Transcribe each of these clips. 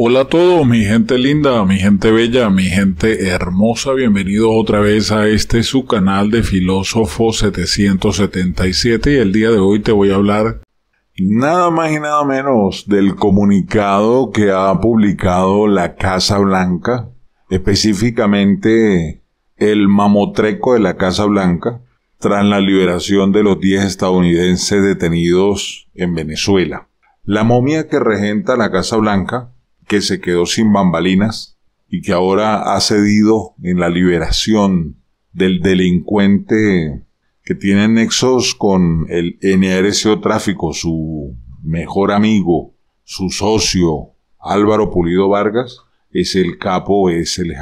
Hola a todos, mi gente linda, mi gente bella, mi gente hermosa, bienvenidos otra vez a este su canal de Filósofo 777 y el día de hoy te voy a hablar nada más y nada menos del comunicado que ha publicado la Casa Blanca, específicamente el mamotreco de la Casa Blanca, tras la liberación de los 10 estadounidenses detenidos en Venezuela. La momia que regenta la Casa Blanca que se quedó sin bambalinas y que ahora ha cedido en la liberación del delincuente que tiene nexos con el NRCO Tráfico, su mejor amigo, su socio, Álvaro Pulido Vargas, es el capo, es el,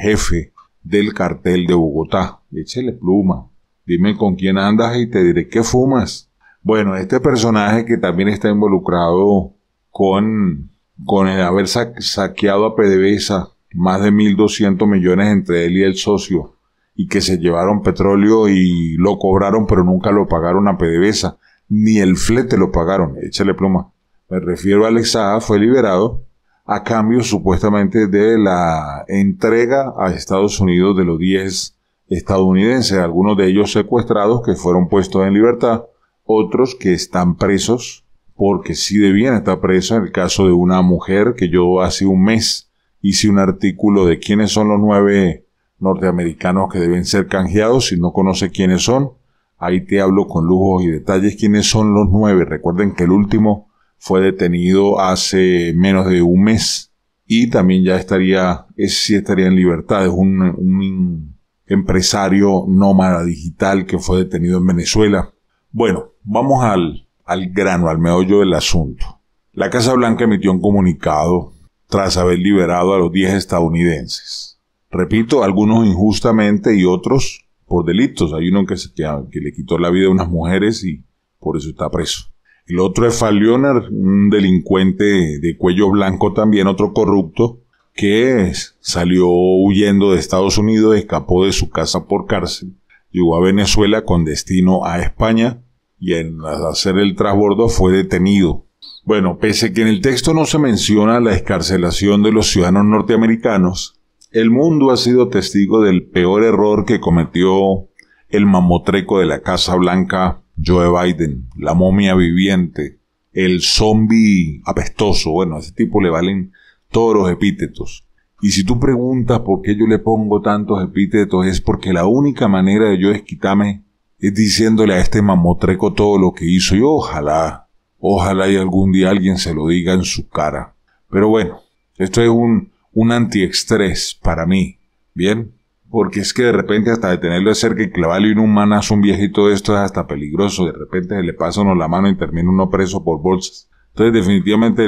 jefe del cartel de Bogotá. Échale pluma. Dime con quién andas y te diré qué fumas. Bueno, este personaje que también está involucrado con con el haber saqueado a PDVSA más de 1.200 millones entre él y el socio, y que se llevaron petróleo y lo cobraron, pero nunca lo pagaron a PDVSA, ni el flete lo pagaron, échale pluma. Me refiero a Alex fue liberado a cambio supuestamente de la entrega a Estados Unidos de los 10 estadounidenses, algunos de ellos secuestrados que fueron puestos en libertad, otros que están presos porque sí debían estar en el caso de una mujer que yo hace un mes hice un artículo de quiénes son los nueve norteamericanos que deben ser canjeados si no conoce quiénes son. Ahí te hablo con lujos y detalles quiénes son los nueve. Recuerden que el último fue detenido hace menos de un mes y también ya estaría, ese sí estaría en libertad. Es un, un empresario nómada digital que fue detenido en Venezuela. Bueno, vamos al al grano, al meollo del asunto. La Casa Blanca emitió un comunicado tras haber liberado a los 10 estadounidenses. Repito, algunos injustamente y otros por delitos. Hay uno que, se, que, le quitó la vida a unas mujeres y por eso está preso. El otro es Falioner, un delincuente de cuello blanco también, otro corrupto, que salió huyendo de Estados Unidos, escapó de su casa por cárcel, llegó a Venezuela con destino a España, y en hacer el trasbordo fue detenido. Bueno, pese que en el texto no se menciona la escarcelación de los ciudadanos norteamericanos, el mundo ha sido testigo del peor error que cometió el mamotreco de la Casa Blanca, Joe Biden, la momia viviente, el zombie apestoso. Bueno, a ese tipo le valen todos los epítetos. Y si tú preguntas por qué yo le pongo tantos epítetos, es porque la única manera de yo es quitarme diciéndole a este mamotreco todo lo que hizo y ojalá, ojalá y algún día alguien se lo diga en su cara. Pero bueno, esto es un, un antiestrés para mí, ¿bien? Porque es que de repente hasta de tenerlo cerca y clavarle un un viejito de esto es hasta peligroso. De repente se le pasa uno la mano y termina uno preso por bolsas. Entonces definitivamente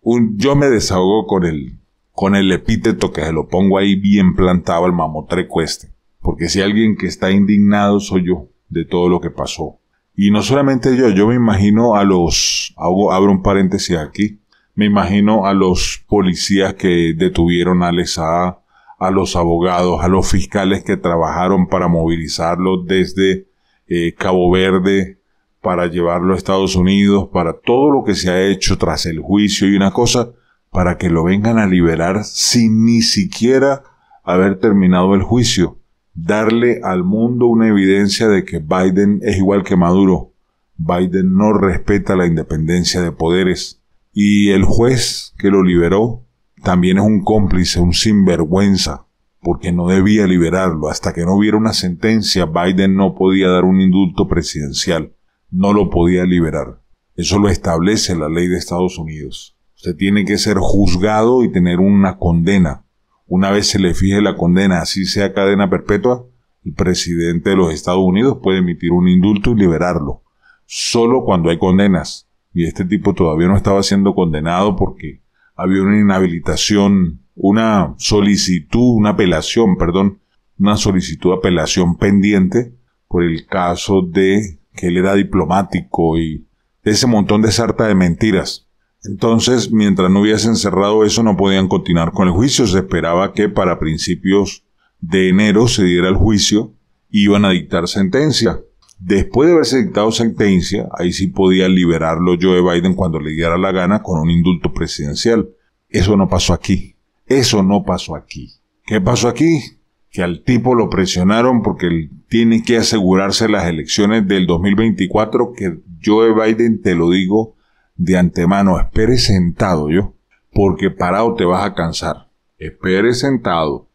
un, yo me desahogo con el, con el epíteto que se lo pongo ahí bien plantado al mamotreco este. Porque si alguien que está indignado soy yo de todo lo que pasó. Y no solamente yo, yo me imagino a los, abro un paréntesis aquí, me imagino a los policías que detuvieron a lesa a, los abogados, a los fiscales que trabajaron para movilizarlo desde eh, Cabo Verde para llevarlo a Estados Unidos, para todo lo que se ha hecho tras el juicio y una cosa, para que lo vengan a liberar sin ni siquiera haber terminado el juicio darle al mundo una evidencia de que Biden es igual que Maduro. Biden no respeta la independencia de poderes. Y el juez que lo liberó también es un cómplice, un sinvergüenza, porque no debía liberarlo. Hasta que no hubiera una sentencia, Biden no podía dar un indulto presidencial. No lo podía liberar. Eso lo establece la ley de Estados Unidos. Usted tiene que ser juzgado y tener una condena una vez se le fije la condena, así sea cadena perpetua, el presidente de los Estados Unidos puede emitir un indulto y liberarlo, solo cuando hay condenas. Y este tipo todavía no estaba siendo condenado porque había una inhabilitación, una solicitud, una apelación, perdón, una solicitud de apelación pendiente por el caso de que él era diplomático y ese montón de sarta de mentiras. Entonces, mientras no hubiesen cerrado eso, no podían continuar con el juicio. Se esperaba que para principios de enero se diera el juicio y iban a dictar sentencia. Después de haberse dictado sentencia, ahí sí podía liberarlo Joe Biden cuando le diera la gana con un indulto presidencial. Eso no pasó aquí. Eso no pasó aquí. ¿Qué pasó aquí? Que al tipo lo presionaron porque él tiene que asegurarse las elecciones del 2024 que Joe Biden, te lo digo, de antemano, espere sentado yo, porque parado te vas a cansar. Espere sentado.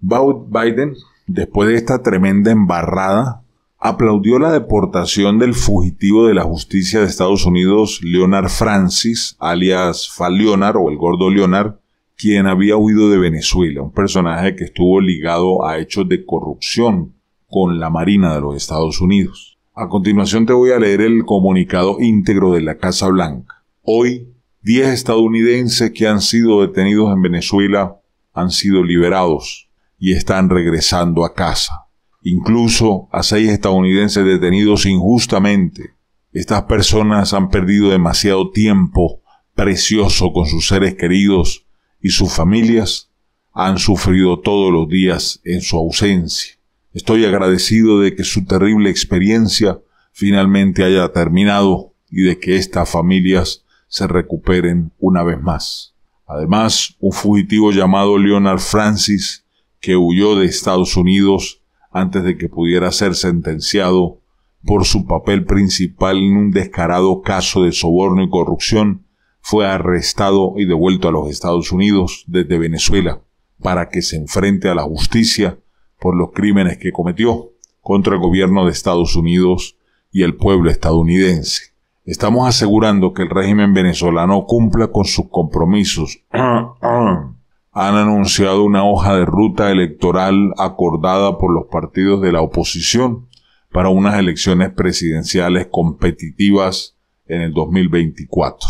Biden, después de esta tremenda embarrada, aplaudió la deportación del fugitivo de la justicia de Estados Unidos, Leonard Francis, alias Fal Leonard o el gordo Leonard, quien había huido de Venezuela, un personaje que estuvo ligado a hechos de corrupción con la Marina de los Estados Unidos. A continuación te voy a leer el comunicado íntegro de la Casa Blanca. Hoy, 10 estadounidenses que han sido detenidos en Venezuela han sido liberados y están regresando a casa. Incluso a seis estadounidenses detenidos injustamente. Estas personas han perdido demasiado tiempo precioso con sus seres queridos y sus familias han sufrido todos los días en su ausencia. Estoy agradecido de que su terrible experiencia finalmente haya terminado y de que estas familias se recuperen una vez más. Además, un fugitivo llamado Leonard Francis, que huyó de Estados Unidos antes de que pudiera ser sentenciado por su papel principal en un descarado caso de soborno y corrupción, fue arrestado y devuelto a los Estados Unidos desde Venezuela para que se enfrente a la justicia por los crímenes que cometió contra el gobierno de Estados Unidos y el pueblo estadounidense. Estamos asegurando que el régimen venezolano cumpla con sus compromisos. Han anunciado una hoja de ruta electoral acordada por los partidos de la oposición para unas elecciones presidenciales competitivas en el 2024.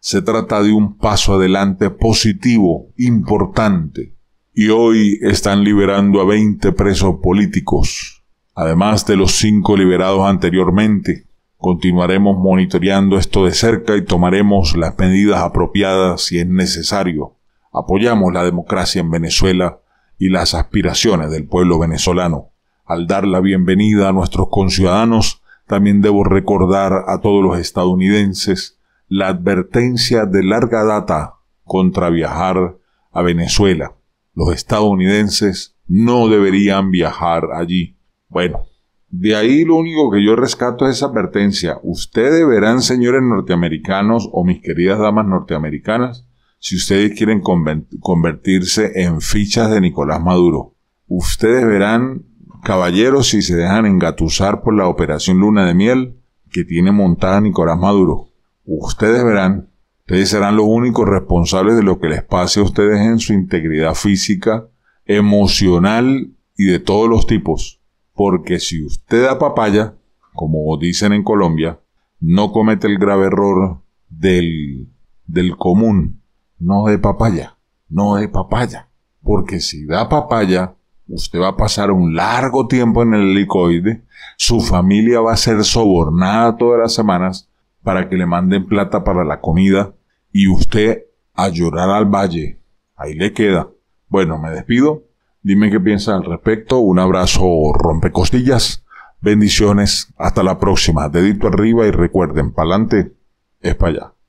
Se trata de un paso adelante positivo, importante, y hoy están liberando a 20 presos políticos, además de los cinco liberados anteriormente. Continuaremos monitoreando esto de cerca y tomaremos las medidas apropiadas si es necesario. Apoyamos la democracia en Venezuela y las aspiraciones del pueblo venezolano. Al dar la bienvenida a nuestros conciudadanos, también debo recordar a todos los estadounidenses la advertencia de larga data contra viajar a Venezuela los estadounidenses no deberían viajar allí. Bueno, de ahí lo único que yo rescato es esa advertencia. Ustedes verán, señores norteamericanos o mis queridas damas norteamericanas, si ustedes quieren convertirse en fichas de Nicolás Maduro. Ustedes verán, caballeros, si se dejan engatusar por la operación Luna de Miel que tiene montada Nicolás Maduro. Ustedes verán Ustedes serán los únicos responsables de lo que les pase a ustedes en su integridad física, emocional y de todos los tipos. Porque si usted da papaya, como dicen en Colombia, no comete el grave error del, común. No de papaya, no de papaya. Porque si da papaya, usted va a pasar un largo tiempo en el helicoide, su familia va a ser sobornada todas las semanas para que le manden plata para la comida, y usted a llorar al valle. Ahí le queda. Bueno, me despido. Dime qué piensas al respecto. Un abrazo rompecostillas. Bendiciones. Hasta la próxima. Dedito arriba y recuerden, pa'lante es para allá.